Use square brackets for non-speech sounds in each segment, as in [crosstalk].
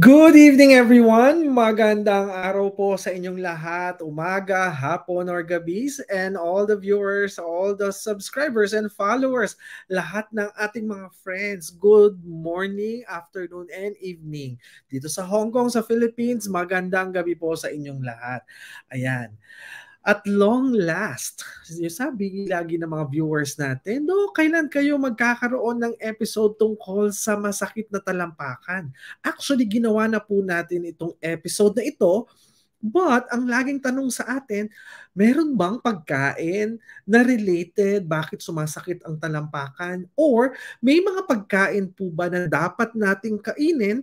Good evening everyone! Magandang araw po sa inyong lahat, umaga, hapon or gabi and all the viewers, all the subscribers and followers, lahat ng ating mga friends, good morning, afternoon and evening. Dito sa Hong Kong, sa Philippines, magandang gabi po sa inyong lahat. Ayan. At long last, sabi lagi ng mga viewers natin, no, kailan kayo magkakaroon ng episode tungkol sa masakit na talampakan? Actually, ginawa na po natin itong episode na ito But ang laging tanong sa atin, meron bang pagkain na related bakit sumasakit ang talampakan? Or may mga pagkain po ba na dapat nating kainin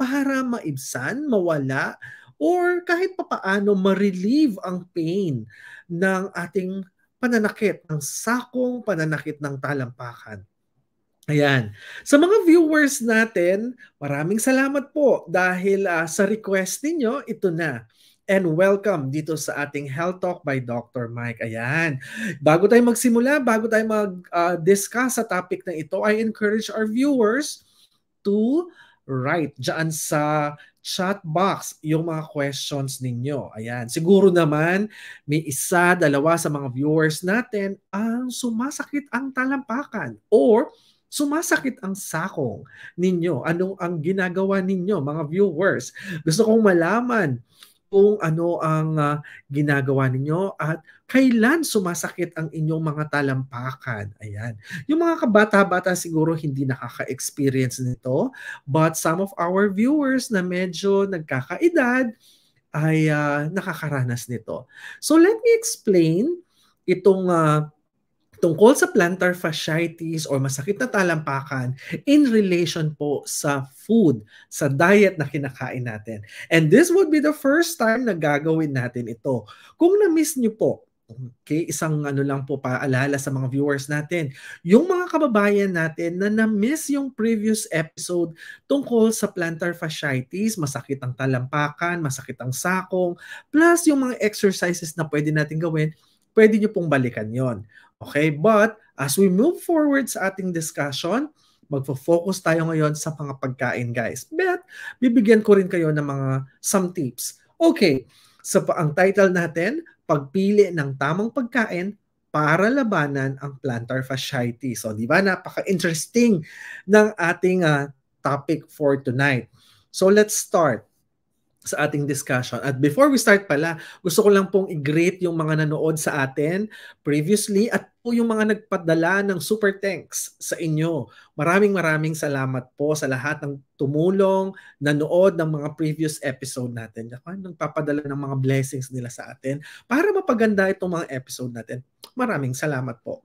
para maibsan, mawala, or kahit papaano ma-relieve ang pain ng ating pananakit, ng sakong pananakit ng talampakan. Ayan. Sa mga viewers natin, maraming salamat po dahil uh, sa request ninyo, ito na. And welcome dito sa ating Health Talk by Dr. Mike. Ayan. Bago tayo magsimula, bago tayo mag-discuss ah, uh, sa topic na ito, I encourage our viewers to write dyan sa chat box yung mga questions ninyo. Ayan. Siguro naman may isa, dalawa sa mga viewers natin ang sumasakit ang talampakan or sumasakit ang sakong ninyo. Anong ang ginagawa ninyo mga viewers? Gusto kong malaman kung ano ang uh, ginagawa ninyo at kailan sumasakit ang inyong mga talampakan. Ayan. Yung mga kabata-bata siguro hindi nakaka-experience nito, but some of our viewers na medyo nagkakaedad ay uh, nakakaranas nito. So let me explain itong uh, tungkol sa plantar fasciitis or masakit na talampakan in relation po sa food, sa diet na kinakain natin. And this would be the first time na gagawin natin ito. Kung na-miss nyo po, okay, isang ano lang po paalala sa mga viewers natin, yung mga kababayan natin na na-miss yung previous episode tungkol sa plantar fasciitis, masakit ang talampakan, masakit ang sakong, plus yung mga exercises na pwede natin gawin, pwede nyo pong balikan yon. Okay, but as we move forward sa ating discussion, magfo-focus tayo ngayon sa mga pagkain guys. But bibigyan ko rin kayo ng mga some tips. Okay, so, ang title natin, pagpili ng tamang pagkain para labanan ang plantar fasciitis. So, di ba? Napaka-interesting ng ating uh, topic for tonight. So, let's start sa ating discussion. At before we start pala, gusto ko lang pong i-greet yung mga nanood sa atin previously at po yung mga nagpadala ng super thanks sa inyo. Maraming maraming salamat po sa lahat ng tumulong, nanood ng mga previous episode natin. Yan, nagpapadala ng mga blessings nila sa atin para mapaganda itong mga episode natin. Maraming salamat po.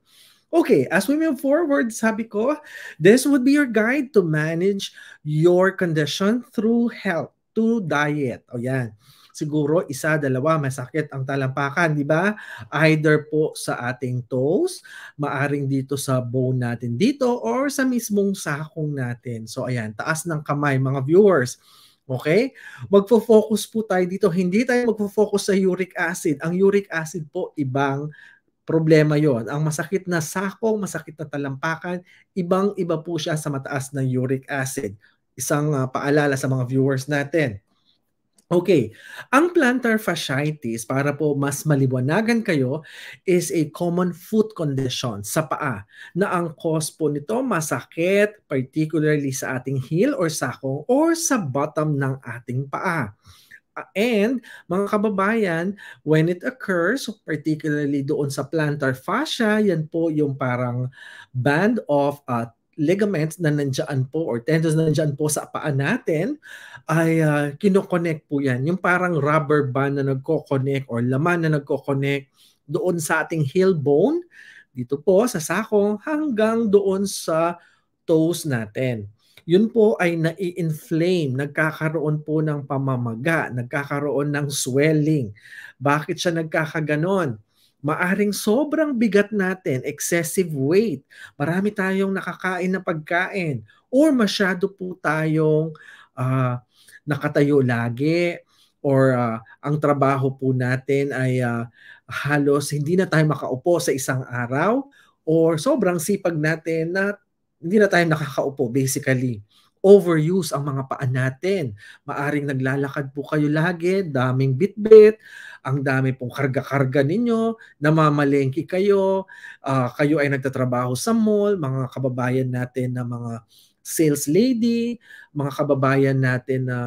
Okay, as we move forward, sabi ko, this would be your guide to manage your condition through health to diet. O yan. Siguro isa, dalawa, masakit ang talampakan, di ba? Either po sa ating toes, maaring dito sa bone natin dito, or sa mismong sakong natin. So ayan, taas ng kamay mga viewers. Okay? Magfo-focus po tayo dito. Hindi tayo magfo-focus sa uric acid. Ang uric acid po, ibang problema yon. Ang masakit na sakong, masakit na talampakan, ibang-iba po siya sa mataas na uric acid isang uh, paalala sa mga viewers natin. Okay, ang plantar fasciitis, para po mas maliwanagan kayo, is a common foot condition sa paa na ang cause po nito masakit particularly sa ating heel or sakong or sa bottom ng ating paa. Ah, and mga kababayan, when it occurs, particularly doon sa plantar fascia, yan po yung parang band of uh, ligaments na nandiyan po or tendons na nandiyan po sa paa natin ay uh, kinoconnect po yan. Yung parang rubber band na nagko-connect or laman na nagko-connect doon sa ating heel bone dito po sa sakong hanggang doon sa toes natin. Yun po ay nai-inflame, nagkakaroon po ng pamamaga, nagkakaroon ng swelling. Bakit siya nagkakaganon? Maaring sobrang bigat natin, excessive weight, marami tayong nakakain na pagkain, or masyado po tayong uh, nakatayo lagi, or uh, ang trabaho po natin ay uh, halos hindi na tayo makaupo sa isang araw, or sobrang sipag natin na hindi na tayo nakakaupo basically overuse ang mga paa natin. Maaring naglalakad po kayo lagi, daming bitbit, ang dami pong karga-karga ninyo, namamalengki kayo, uh, kayo ay nagtatrabaho sa mall, mga kababayan natin na mga sales lady, mga kababayan natin na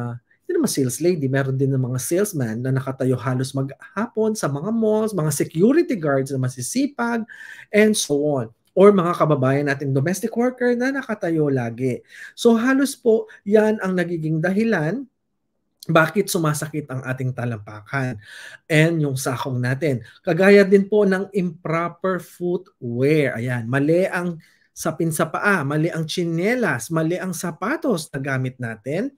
hindi naman sales lady, meron din ng mga salesman na nakatayo halos maghapon sa mga malls, mga security guards na masisipag, and so on or mga kababayan natin domestic worker na nakatayo lagi. So halos po yan ang nagiging dahilan bakit sumasakit ang ating talampakan and yung sakong natin. Kagaya din po ng improper footwear. Ayan, mali ang sapin sa paa, mali ang chinelas, mali ang sapatos na gamit natin.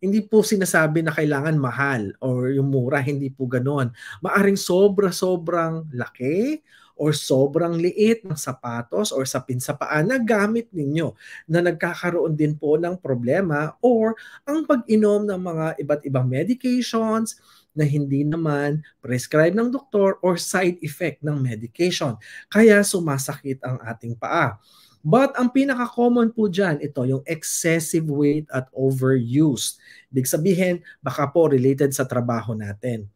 Hindi po sinasabi na kailangan mahal or yung mura, hindi po ganoon. Maaring sobra-sobrang laki or sobrang liit ng sapatos or sapin sa paa na gamit ninyo na nagkakaroon din po ng problema or ang pag-inom ng mga iba't ibang medications, na hindi naman prescribe ng doktor or side effect ng medication. Kaya sumasakit ang ating paa. But ang pinaka-common po dyan, ito yung excessive weight at overuse. Ibig sabihin, baka po related sa trabaho natin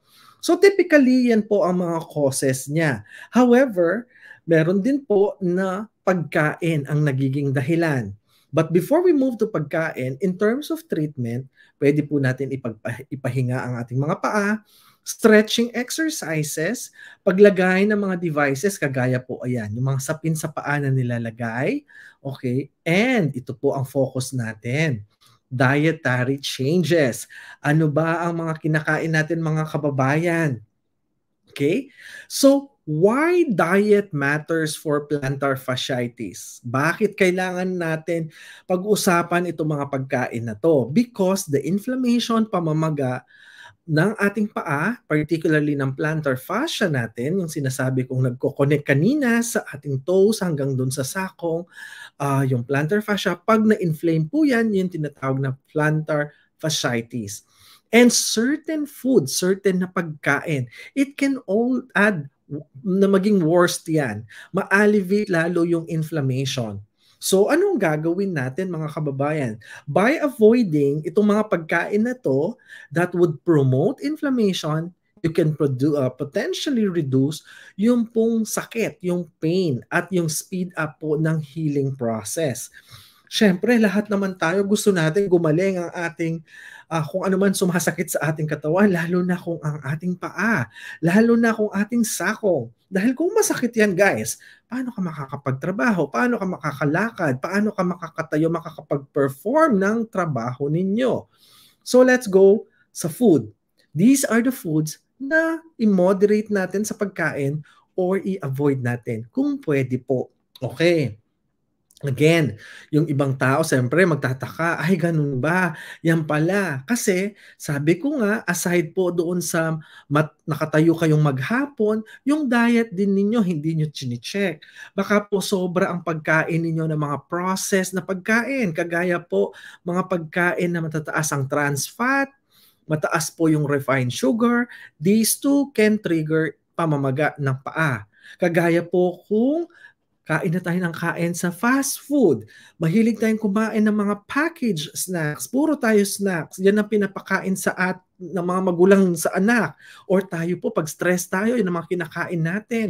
So typically, yan po ang mga causes niya. However, meron din po na pagkain ang nagiging dahilan. But before we move to pagkain, in terms of treatment, pwede po natin ipagpa- ipahinga ang ating mga paa, stretching exercises, paglagay ng mga devices, kagaya po ayan, yung mga sapin sa paa na nilalagay, okay, and ito po ang focus natin dietary changes. Ano ba ang mga kinakain natin mga kababayan? Okay? So, why diet matters for plantar fasciitis? Bakit kailangan natin pag-usapan itong mga pagkain na to? Because the inflammation pamamaga ng ating paa, particularly ng plantar fascia natin, yung sinasabi kong nagko-connect kanina sa ating toes hanggang doon sa sakong, uh, yung plantar fascia, pag na-inflame po yan, yung tinatawag na plantar fasciitis. And certain food, certain na pagkain, it can all add na maging worst yan. Ma-alleviate lalo yung inflammation. So anong gagawin natin mga kababayan? By avoiding itong mga pagkain na to that would promote inflammation, you can produ- uh, potentially reduce yung pong sakit, yung pain, at yung speed up po ng healing process. Siyempre, lahat naman tayo gusto natin gumaling ang ating uh, kung ano man sumasakit sa ating katawan, lalo na kung ang ating paa, lalo na kung ating sako. Dahil kung masakit yan guys, paano ka makakapagtrabaho, paano ka makakalakad, paano ka makakatayo, makakapag-perform ng trabaho ninyo. So let's go sa food. These are the foods na i-moderate natin sa pagkain or i-avoid natin kung pwede po. Okay. Again, yung ibang tao, siyempre, magtataka, ay, ganun ba? Yan pala. Kasi, sabi ko nga, aside po doon sa mat- nakatayo kayong maghapon, yung diet din ninyo, hindi nyo chinecheck. Baka po sobra ang pagkain ninyo ng mga processed na pagkain. Kagaya po, mga pagkain na matataas ang trans fat, mataas po yung refined sugar. These two can trigger pamamaga ng paa. Kagaya po kung Kain na tayo ng kain sa fast food. Mahilig tayong kumain ng mga package snacks. Puro tayo snacks. Yan ang pinapakain sa at ng mga magulang sa anak or tayo po pag stress tayo yung mga kinakain natin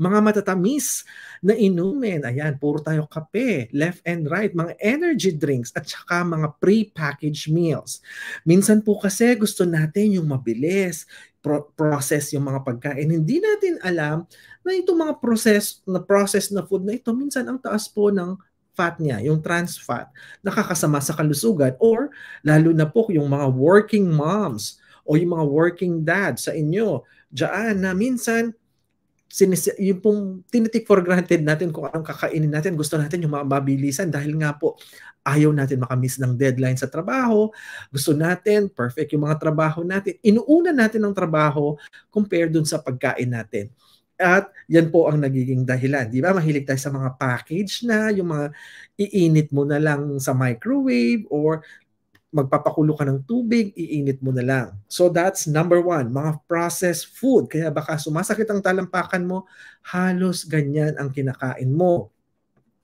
mga matatamis na inumin ayan puro tayo kape left and right mga energy drinks at saka mga pre-packaged meals minsan po kasi gusto natin yung mabilis pro- process yung mga pagkain hindi natin alam na itong mga process na process na food na ito minsan ang taas po ng fat niya, yung trans fat, nakakasama sa kalusugan or lalo na po yung mga working moms o yung mga working dad sa inyo diyan na minsan sinis- yung pong tinitik for granted natin kung anong kakainin natin, gusto natin yung mga mabilisan dahil nga po ayaw natin makamiss ng deadline sa trabaho, gusto natin perfect yung mga trabaho natin, inuuna natin ang trabaho compared dun sa pagkain natin. At yan po ang nagiging dahilan. Di ba? Mahilig tayo sa mga package na, yung mga iinit mo na lang sa microwave or magpapakulo ka ng tubig, iinit mo na lang. So that's number one, mga processed food. Kaya baka sumasakit ang talampakan mo, halos ganyan ang kinakain mo.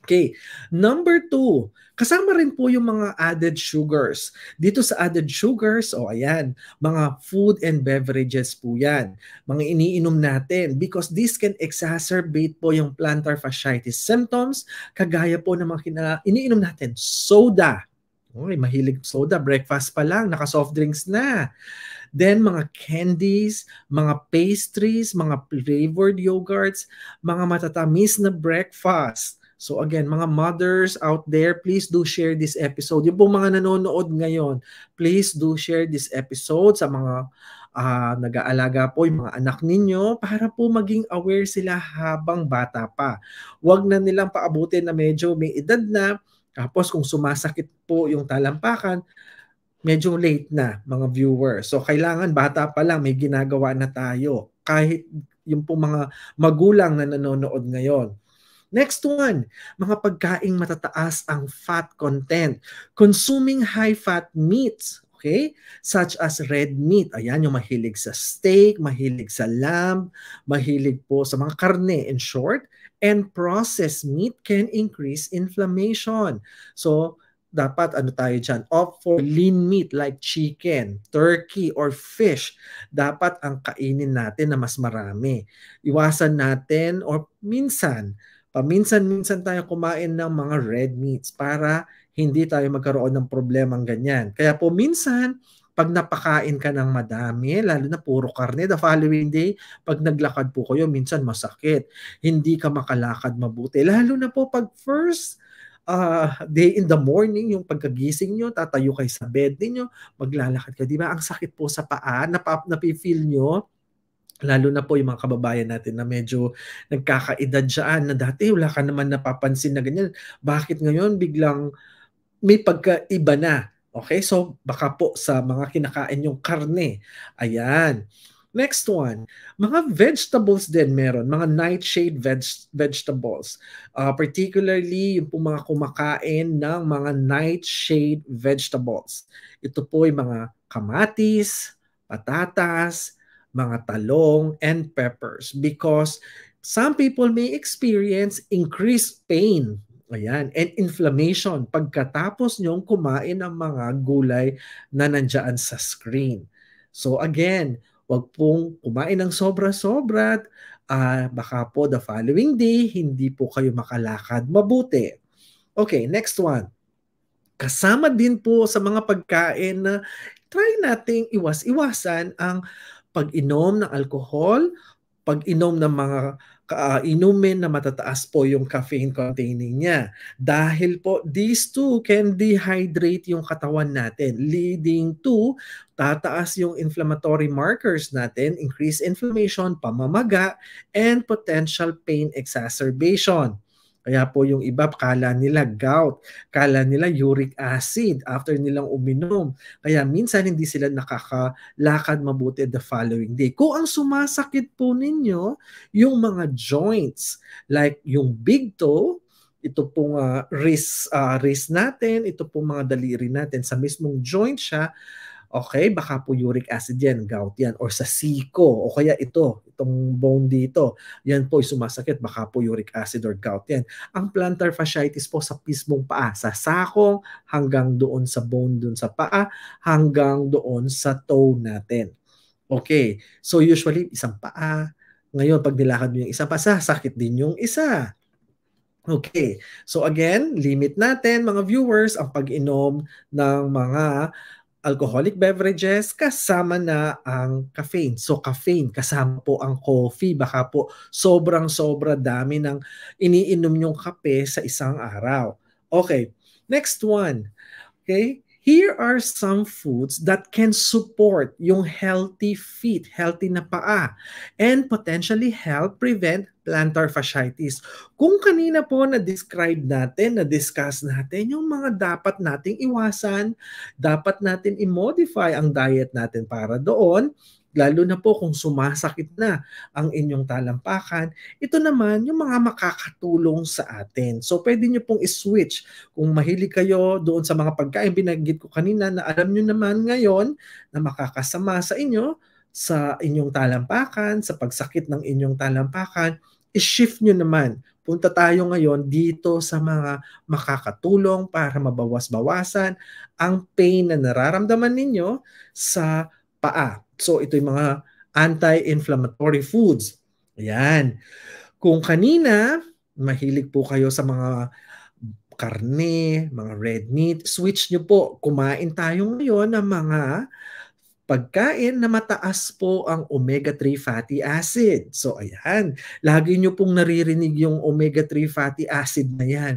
Okay. Number two, kasama rin po yung mga added sugars. Dito sa added sugars, o oh, ayan, mga food and beverages po yan. Mga iniinom natin because this can exacerbate po yung plantar fasciitis symptoms kagaya po ng mga kina- iniinom natin. Soda. Uy, mahilig soda. Breakfast pa lang, naka-soft drinks na. Then, mga candies, mga pastries, mga flavored yogurts, mga matatamis na breakfast. So again, mga mothers out there, please do share this episode. Yung pong mga nanonood ngayon, please do share this episode sa mga uh, nag-aalaga po yung mga anak ninyo para po maging aware sila habang bata pa. Huwag na nilang paabutin na medyo may edad na, tapos kung sumasakit po yung talampakan, medyo late na mga viewers. So kailangan bata pa lang may ginagawa na tayo kahit yung pong mga magulang na nanonood ngayon Next one, mga pagkaing matataas ang fat content. Consuming high-fat meats, okay? Such as red meat. Ayan, yung mahilig sa steak, mahilig sa lamb, mahilig po sa mga karne in short. And processed meat can increase inflammation. So, dapat ano tayo dyan, opt for lean meat like chicken, turkey, or fish. Dapat ang kainin natin na mas marami. Iwasan natin or minsan paminsan-minsan tayo kumain ng mga red meats para hindi tayo magkaroon ng problemang ganyan. Kaya po minsan, pag napakain ka ng madami, lalo na puro karne, the following day, pag naglakad po kayo, minsan masakit. Hindi ka makalakad mabuti. Lalo na po pag first uh, day in the morning, yung pagkagising nyo, tatayo kayo sa bed ninyo, maglalakad ka. Di ba? Ang sakit po sa paa, nap- napifeel nyo, lalo na po yung mga kababayan natin na medyo nagkakaedad siyaan na dati wala ka naman napapansin na ganyan. Bakit ngayon biglang may pagkaiba na? Okay, so baka po sa mga kinakain yung karne. Ayan. Next one, mga vegetables din meron, mga nightshade veg vegetables. Uh, particularly yung po mga kumakain ng mga nightshade vegetables. Ito po yung mga kamatis, patatas, mga talong, and peppers because some people may experience increased pain Ayan, and inflammation pagkatapos nyong kumain ng mga gulay na nandyan sa screen. So again, wag pong kumain ng sobra-sobra at uh, baka po the following day, hindi po kayo makalakad mabuti. Okay, next one. Kasama din po sa mga pagkain na try nating iwas-iwasan ang pag-inom ng alcohol, pag-inom ng mga uh, inumin na matataas po yung caffeine containing niya. Dahil po, these two can dehydrate yung katawan natin, leading to tataas yung inflammatory markers natin, increase inflammation, pamamaga, and potential pain exacerbation. Kaya po yung iba, kala nila gout, kala nila uric acid after nilang uminom. Kaya minsan hindi sila nakakalakad mabuti the following day. Kung ang sumasakit po ninyo, yung mga joints, like yung big toe, ito pong uh, wrist, uh, wrist natin, ito pong mga daliri natin, sa mismong joint siya, okay, baka po uric acid yan, gout yan, or sa siko, o kaya ito, itong bone dito, yan po sumasakit, baka po uric acid or gout yan. Ang plantar fasciitis po sa pismong paa, sa sakong hanggang doon sa bone doon sa paa, hanggang doon sa toe natin. Okay, so usually isang paa, ngayon pag nilakad mo yung isa pa, sakit din yung isa. Okay. So again, limit natin mga viewers ang pag-inom ng mga alcoholic beverages kasama na ang caffeine. So caffeine kasama po ang coffee. Baka po sobrang sobra dami ng iniinom yung kape sa isang araw. Okay. Next one. Okay? here are some foods that can support yung healthy feet, healthy na paa, and potentially help prevent plantar fasciitis. Kung kanina po na-describe natin, na-discuss natin yung mga dapat nating iwasan, dapat natin i-modify ang diet natin para doon, lalo na po kung sumasakit na ang inyong talampakan, ito naman yung mga makakatulong sa atin. So pwede nyo pong iswitch kung mahilig kayo doon sa mga pagkain binanggit ko kanina na alam nyo naman ngayon na makakasama sa inyo, sa inyong talampakan, sa pagsakit ng inyong talampakan, i-shift nyo naman. Punta tayo ngayon dito sa mga makakatulong para mabawas-bawasan ang pain na nararamdaman ninyo sa paa. So ito yung mga anti-inflammatory foods. Ayan. Kung kanina, mahilig po kayo sa mga karne, mga red meat, switch nyo po. Kumain tayo ngayon ng mga pagkain na mataas po ang omega-3 fatty acid. So ayan, lagi nyo pong naririnig yung omega-3 fatty acid na yan.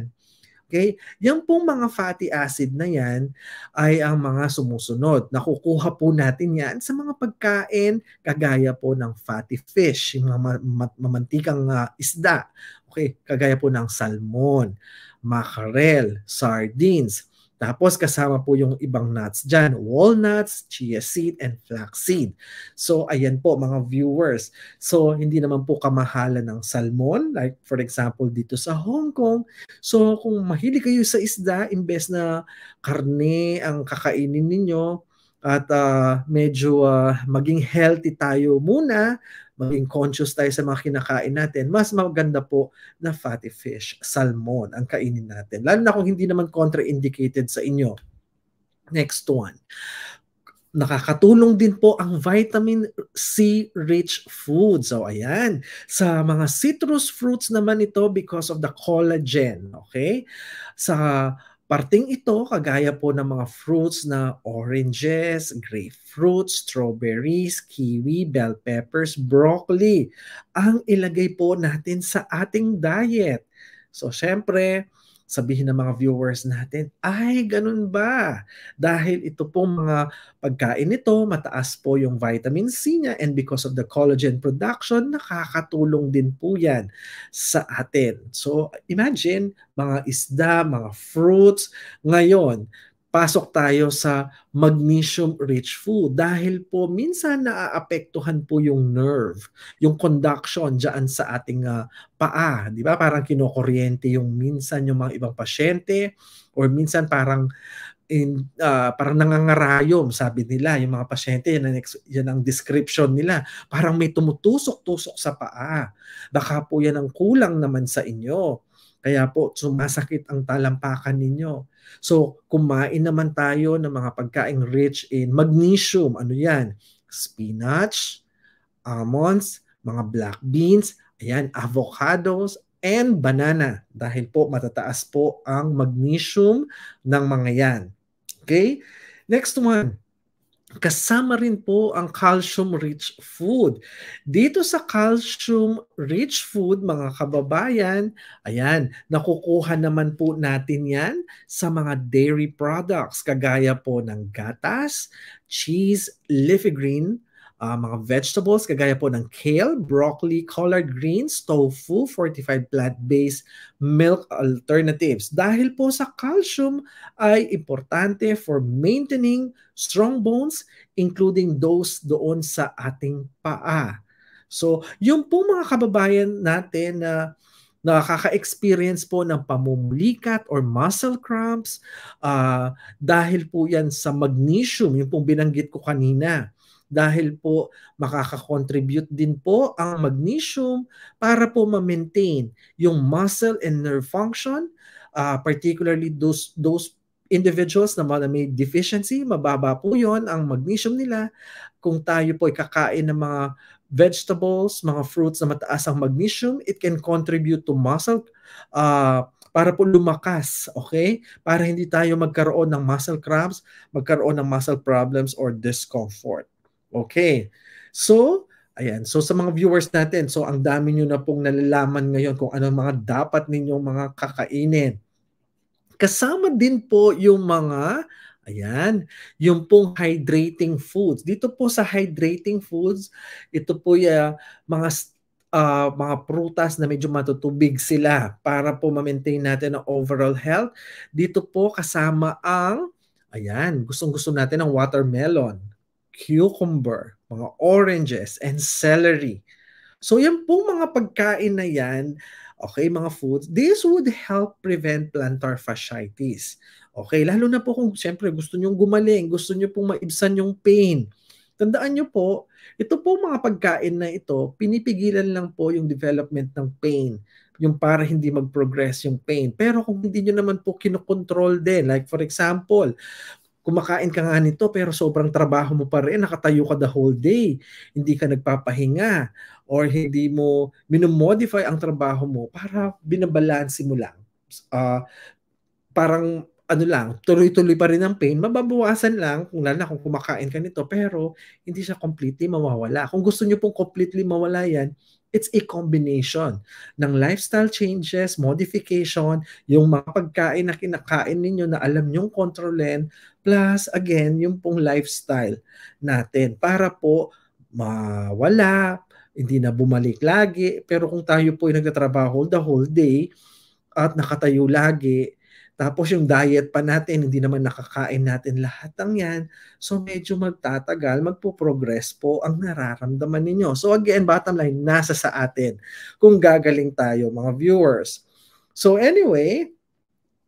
Okay? Yan pong mga fatty acid na yan ay ang mga sumusunod. Nakukuha po natin yan sa mga pagkain kagaya po ng fatty fish, yung mga mamantikang ah, isda. Okay, kagaya po ng salmon, mackerel, sardines, tapos kasama po yung ibang nuts dyan, walnuts, chia seed, and flaxseed. So ayan po mga viewers. So hindi naman po kamahalan ng salmon, like for example dito sa Hong Kong. So kung mahilig kayo sa isda, imbes na karne ang kakainin ninyo, at uh, medyo uh, maging healthy tayo muna, maging conscious tayo sa mga kinakain natin, mas maganda po na fatty fish, salmon, ang kainin natin. Lalo na kung hindi naman contraindicated sa inyo. Next one. Nakakatulong din po ang vitamin C rich foods. So ayan, sa mga citrus fruits naman ito because of the collagen, okay? Sa Parting ito, kagaya po ng mga fruits na oranges, grapefruit, strawberries, kiwi, bell peppers, broccoli, ang ilagay po natin sa ating diet. So, syempre, sabihin ng mga viewers natin, ay, ganun ba? Dahil ito po mga pagkain nito, mataas po yung vitamin C niya and because of the collagen production, nakakatulong din po yan sa atin. So, imagine, mga isda, mga fruits, ngayon, pasok tayo sa magnesium-rich food dahil po minsan naaapektuhan po yung nerve, yung conduction diyan sa ating uh, paa, di ba? Parang kinokuryente yung minsan yung mga ibang pasyente or minsan parang in, uh, parang nangangarayom, sabi nila, yung mga pasyente, yan ang, yan ang description nila. Parang may tumutusok-tusok sa paa. Baka po yan ang kulang naman sa inyo. Kaya po, sumasakit ang talampakan ninyo. So, kumain naman tayo ng mga pagkain rich in magnesium. Ano yan? Spinach, almonds, mga black beans, ayan, avocados, and banana dahil po matataas po ang magnesium ng mga yan. Okay? Next one, kasama rin po ang calcium-rich food. Dito sa calcium-rich food, mga kababayan, ayan, nakukuha naman po natin yan sa mga dairy products, kagaya po ng gatas, cheese, leafy green, uh, mga vegetables kagaya po ng kale, broccoli, collard greens, tofu, fortified plant-based milk alternatives. Dahil po sa calcium ay importante for maintaining strong bones including those doon sa ating paa. So, yung po mga kababayan natin na uh, nakaka-experience po ng pamumulikat or muscle cramps uh, dahil po yan sa magnesium, yung pong binanggit ko kanina. Dahil po makaka-contribute din po ang magnesium para po ma-maintain yung muscle and nerve function, uh, particularly those, those individuals na may deficiency, mababa po yon ang magnesium nila. Kung tayo po ay kakain ng mga vegetables, mga fruits na mataas ang magnesium, it can contribute to muscle uh, para po lumakas, okay? Para hindi tayo magkaroon ng muscle cramps, magkaroon ng muscle problems or discomfort. Okay. So, ayan. So sa mga viewers natin, so ang dami niyo na pong nalalaman ngayon kung anong mga dapat ninyong mga kakainin. Kasama din po yung mga Ayan, yung pong hydrating foods. Dito po sa hydrating foods, ito po yung uh, ah, mga uh, mga prutas na medyo matutubig sila para po ma-maintain natin ang overall health. Dito po kasama ang, ayan, gustong-gusto natin ang watermelon, cucumber, mga oranges, and celery. So yan pong mga pagkain na yan Okay, mga foods. This would help prevent plantar fasciitis. Okay, lalo na po kung siyempre gusto nyong gumaling, gusto nyo pong maibsan yung pain. Tandaan nyo po, ito po mga pagkain na ito, pinipigilan lang po yung development ng pain yung para hindi mag-progress yung pain. Pero kung hindi nyo naman po kinokontrol din, like for example, kumakain ka nga nito pero sobrang trabaho mo pa rin, nakatayo ka the whole day, hindi ka nagpapahinga or hindi mo minomodify ang trabaho mo para binabalansi mo lang. Uh, parang ano lang, tuloy-tuloy pa rin ang pain, mababawasan lang kung lalo kung kumakain ka nito, pero hindi siya completely mawawala. Kung gusto niyo pong completely mawala yan, it's a combination ng lifestyle changes, modification, yung mga pagkain na kinakain ninyo na alam yung kontrolin, plus again, yung pong lifestyle natin para po mawala, hindi na bumalik lagi. Pero kung tayo po ay nagtatrabaho the whole day at nakatayo lagi, tapos yung diet pa natin, hindi naman nakakain natin lahat ng yan. So medyo magtatagal, magpo-progress po ang nararamdaman ninyo. So again, bottom line, nasa sa atin kung gagaling tayo mga viewers. So anyway,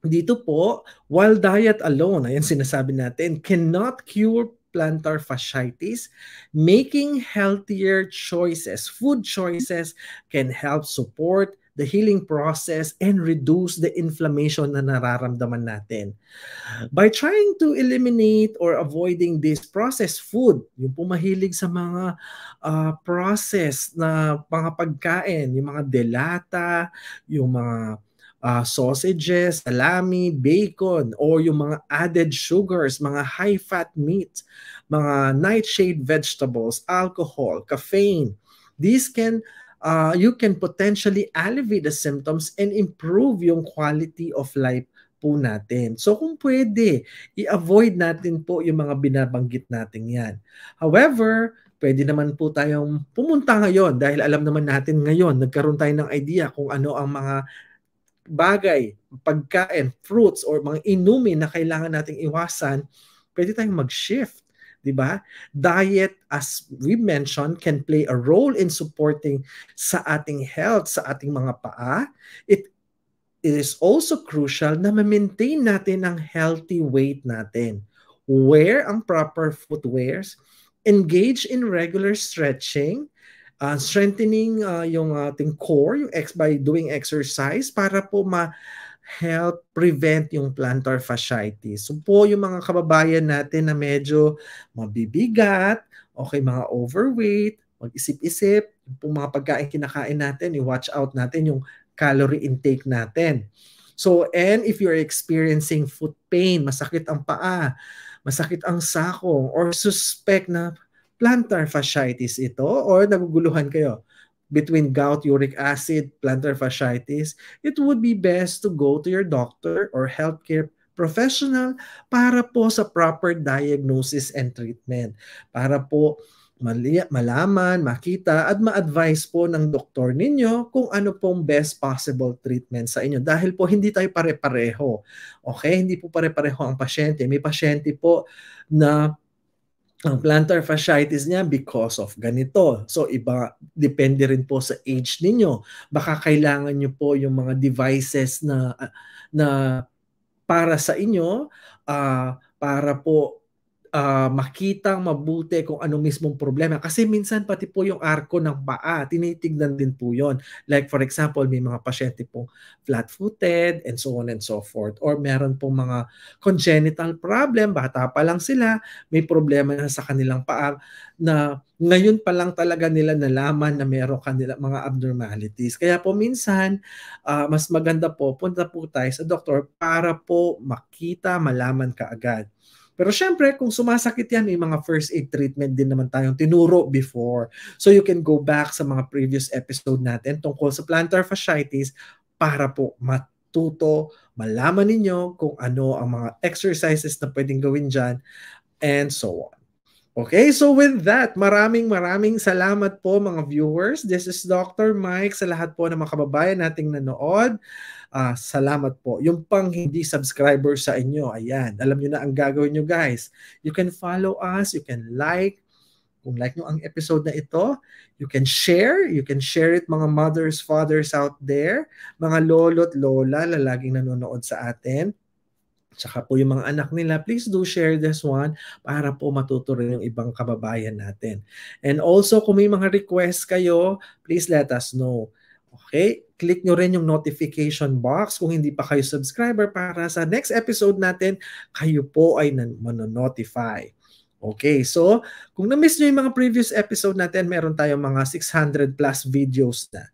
dito po, while diet alone, ayan sinasabi natin, cannot cure plantar fasciitis, making healthier choices, food choices, can help support the healing process and reduce the inflammation na nararamdaman natin. By trying to eliminate or avoiding this processed food, yung pumahilig sa mga uh, process na mga pagkain, yung mga delata, yung mga uh, sausages, salami, bacon, or yung mga added sugars, mga high-fat meat, mga nightshade vegetables, alcohol, caffeine. These can uh, you can potentially alleviate the symptoms and improve yung quality of life po natin. So kung pwede, i-avoid natin po yung mga binabanggit natin yan. However, pwede naman po tayong pumunta ngayon dahil alam naman natin ngayon, nagkaroon tayo ng idea kung ano ang mga bagay, pagkain, fruits, or mga inumin na kailangan nating iwasan, pwede tayong mag-shift. 'di ba? Diet as we mentioned can play a role in supporting sa ating health, sa ating mga paa. It it is also crucial na ma-maintain natin ang healthy weight natin. Wear ang proper footwears, engage in regular stretching, uh, strengthening uh, yung ating core, yung ex by doing exercise para po ma help prevent yung plantar fasciitis. So po yung mga kababayan natin na medyo mabibigat, okay, mga overweight, mag-isip-isip, yung mga pagkain kinakain natin, i-watch out natin yung calorie intake natin. So, and if you're experiencing foot pain, masakit ang paa, masakit ang sako, or suspect na plantar fasciitis ito or naguguluhan kayo between gout, uric acid, plantar fasciitis, it would be best to go to your doctor or healthcare professional para po sa proper diagnosis and treatment. Para po malaman, makita at ma-advise po ng doktor ninyo kung ano pong best possible treatment sa inyo. Dahil po hindi tayo pare-pareho. Okay? Hindi po pare-pareho ang pasyente. May pasyente po na ang plantar fasciitis niya because of ganito. So iba, depende rin po sa age ninyo. Baka kailangan niyo po yung mga devices na ah, na para sa inyo uh, para po uh, ah, makitang mabuti kung ano mismong problema. Kasi minsan pati po yung arko ng paa, tinitignan din po yon. Like for example, may mga pasyente po flat-footed and so on and so forth. Or meron pong mga congenital problem, bata pa lang sila, may problema na sa kanilang paa na ngayon pa lang talaga nila nalaman na meron kanila mga abnormalities. Kaya po minsan, uh, mas maganda po, punta po tayo sa doktor para po makita, malaman ka agad. Pero syempre, kung sumasakit yan, may mga first aid treatment din naman tayong tinuro before. So you can go back sa mga previous episode natin tungkol sa plantar fasciitis para po matuto, malaman ninyo kung ano ang mga exercises na pwedeng gawin dyan, and so on. Okay, so with that, maraming maraming salamat po mga viewers. This is Dr. Mike sa lahat po ng mga kababayan nating nanood. Uh, salamat po. Yung pang hindi subscriber sa inyo, ayan, alam nyo na ang gagawin nyo guys. You can follow us, you can like, kung like nyo ang episode na ito, you can share, you can share it mga mothers, fathers out there, mga lolo't lola na laging nanonood sa atin Tsaka po yung mga anak nila, please do share this one para po matuto rin yung ibang kababayan natin. And also, kung may mga request kayo, please let us know. Okay? Click nyo rin yung notification box kung hindi pa kayo subscriber para sa next episode natin, kayo po ay manonotify. Okay, so kung na-miss nyo yung mga previous episode natin, meron tayong mga 600 plus videos na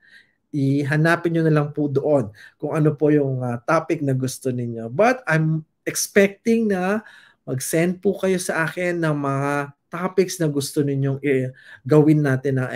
ihanapin nyo na lang po doon kung ano po yung uh, topic na gusto ninyo. But I'm expecting na mag-send po kayo sa akin ng mga topics na gusto ninyong gawin natin ng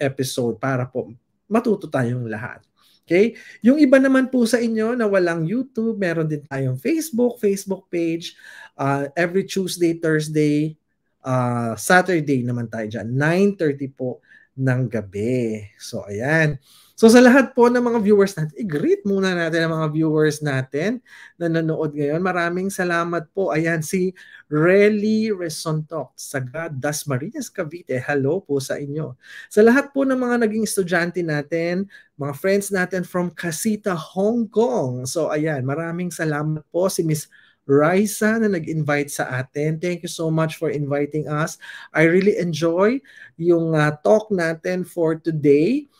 episode para po matuto tayong lahat. Okay? Yung iba naman po sa inyo na walang YouTube, meron din tayong Facebook, Facebook page. Uh, every Tuesday, Thursday, uh, Saturday naman tayo dyan. 9.30 po ng gabi. So, ayan. So sa lahat po ng mga viewers natin, i-greet muna natin ang mga viewers natin na nanood ngayon. Maraming salamat po. Ayan si Relly Resontok sa Das Marinas Cavite. Hello po sa inyo. Sa lahat po ng mga naging estudyante natin, mga friends natin from Casita, Hong Kong. So ayan, maraming salamat po si Miss Risa na nag-invite sa atin. Thank you so much for inviting us. I really enjoy yung uh, talk natin for today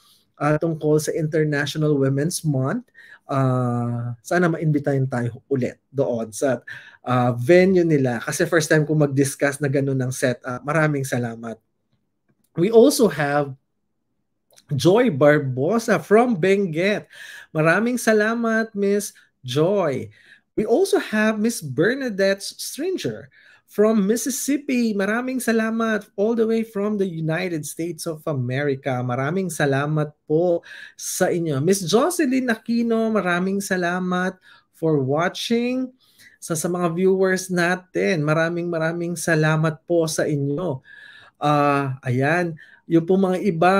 uh, tungkol sa International Women's Month. Uh, sana maimbitahin tayo ulit doon sa uh, venue nila. Kasi first time ko mag-discuss na ganun ng setup. Uh, maraming salamat. We also have Joy Barbosa from Benguet. Maraming salamat, Miss Joy. We also have Miss Bernadette Stranger from Mississippi. Maraming salamat all the way from the United States of America. Maraming salamat po sa inyo. Miss Jocelyn Aquino, maraming salamat for watching. Sa, sa mga viewers natin, maraming maraming salamat po sa inyo. Uh, ayan, yung po mga iba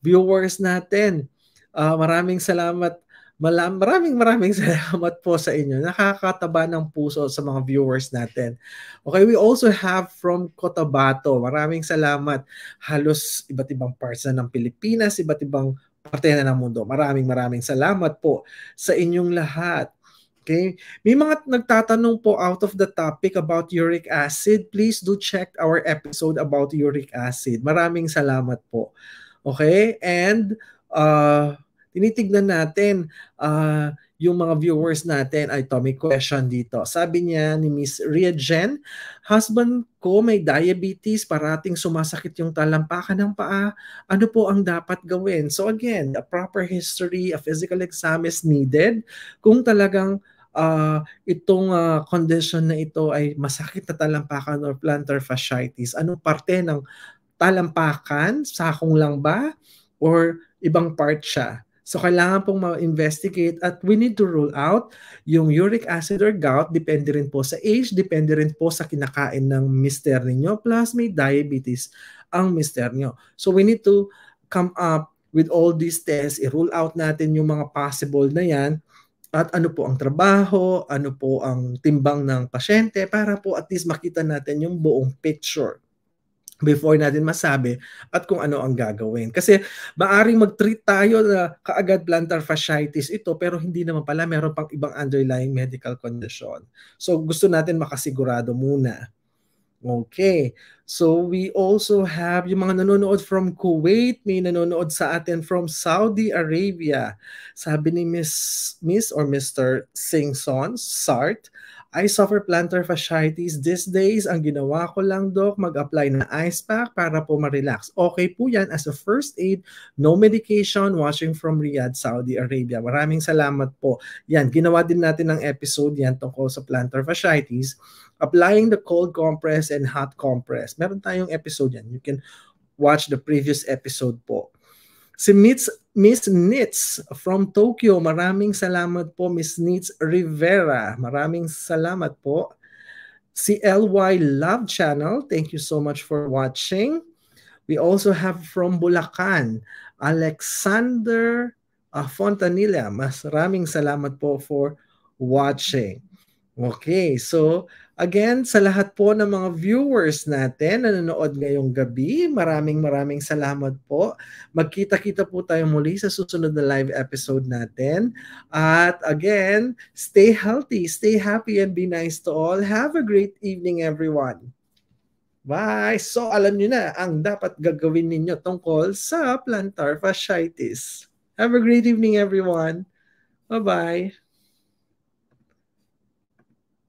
viewers natin, uh, maraming salamat Malam, maraming maraming [laughs] salamat po sa inyo. Nakakataba ng puso sa mga viewers natin. Okay, we also have from Cotabato. Maraming salamat. Halos iba't ibang parts na ng Pilipinas, iba't ibang parte na ng mundo. Maraming maraming salamat po sa inyong lahat. Okay? May mga nagtatanong po out of the topic about uric acid. Please do check our episode about uric acid. Maraming salamat po. Okay? And uh, tinitignan natin uh, yung mga viewers natin. Ay, to, question dito. Sabi niya ni Miss Ria Jen, husband ko may diabetes, parating sumasakit yung talampakan ng paa. Ano po ang dapat gawin? So again, a proper history, a physical exam is needed. Kung talagang uh, itong uh, condition na ito ay masakit na talampakan or plantar fasciitis, anong parte ng talampakan? Sakong lang ba? Or ibang part siya? So kailangan pong ma-investigate at we need to rule out yung uric acid or gout depende rin po sa age, depende rin po sa kinakain ng mister ninyo plus may diabetes ang mister nyo. So we need to come up with all these tests, i-rule out natin yung mga possible na yan at ano po ang trabaho, ano po ang timbang ng pasyente para po at least makita natin yung buong picture before natin masabi at kung ano ang gagawin. Kasi maaring mag-treat tayo na kaagad plantar fasciitis ito pero hindi naman pala meron pang ibang underlying medical condition. So gusto natin makasigurado muna. Okay. So we also have yung mga nanonood from Kuwait, may nanonood sa atin from Saudi Arabia. Sabi ni Miss Miss or Mr. Singson Sart, I suffer plantar fasciitis these days. Ang ginawa ko lang, Doc, mag-apply na ice pack para po ma-relax. Okay po yan as a first aid, no medication, watching from Riyadh, Saudi Arabia. Maraming salamat po. Yan, ginawa din natin ng episode yan tungkol sa plantar fasciitis. Applying the cold compress and hot compress. Meron tayong episode yan. You can watch the previous episode po. Si Mitz Miss Nitz from Tokyo, maraming salamat po Miss Nitz Rivera. Maraming salamat po. Si LY Love Channel, thank you so much for watching. We also have from Bulacan, Alexander uh, Fontanilla. maraming salamat po for watching. Okay, so again, sa lahat po ng mga viewers natin na nanonood ngayong gabi, maraming maraming salamat po. Magkita-kita po tayo muli sa susunod na live episode natin. At again, stay healthy, stay happy, and be nice to all. Have a great evening, everyone. Bye! So alam nyo na ang dapat gagawin ninyo tungkol sa plantar fasciitis. Have a great evening, everyone. Bye-bye.